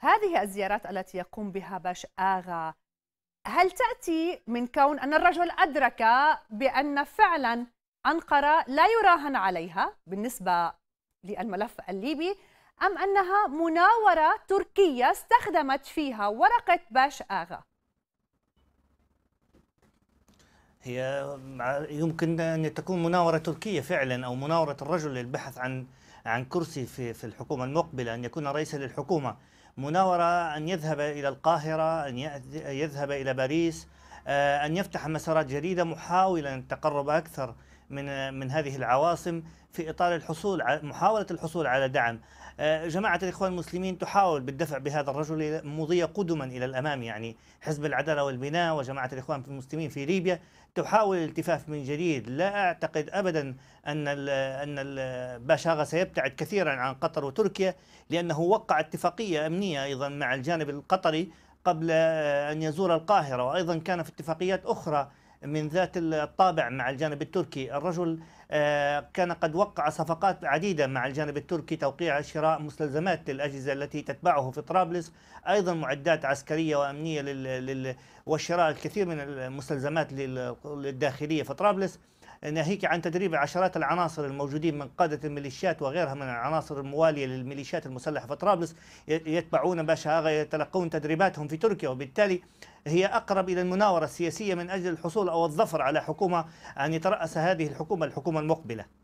هذه الزيارات التي يقوم بها باش آغا هل تأتي من كون أن الرجل أدرك بأن فعلا أنقرة لا يراهن عليها بالنسبة للملف الليبي أم أنها مناورة تركية استخدمت فيها ورقة باش آغا؟ هي يمكن أن تكون مناورة تركية فعلا أو مناورة الرجل للبحث عن عن كرسي في في الحكومة المقبلة أن يكون رئيسا للحكومة مناورة أن يذهب إلى القاهرة أن يذهب إلى باريس آه، أن يفتح مسارات جديدة محاولا التقرب أكثر من آه، من هذه العواصم في اطار الحصول على محاوله الحصول على دعم. آه، جماعه الاخوان المسلمين تحاول بالدفع بهذا الرجل مضي قدما الى الامام يعني حزب العداله والبناء وجماعه الاخوان المسلمين في ليبيا تحاول الالتفاف من جديد، لا اعتقد ابدا ان ال ان الباشاغه سيبتعد كثيرا عن قطر وتركيا لانه وقع اتفاقيه امنيه ايضا مع الجانب القطري قبل أن يزور القاهرة وأيضا كان في اتفاقيات أخرى من ذات الطابع مع الجانب التركي الرجل آه، كان قد وقع صفقات عديدة مع الجانب التركي توقيع شراء مستلزمات للأجهزة التي تتبعه في طرابلس أيضا معدات عسكرية وأمنية لل... وشراء الكثير من المستلزمات للداخلية في طرابلس ناهيك عن تدريب عشرات العناصر الموجودين من قادة الميليشيات وغيرها من العناصر الموالية للميليشيات المسلحة في طرابلس يتبعون باشا آغا يتلقون تدريباتهم في تركيا وبالتالي هي أقرب إلى المناورة السياسية من أجل الحصول أو الظفر على حكومة أن يترأس هذه الحكومة الحكومة المقبلة